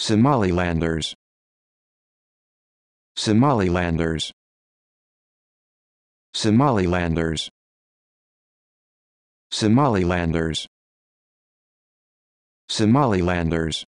Somalilanders Somalilanders Somalilanders Somalilanders Somalilanders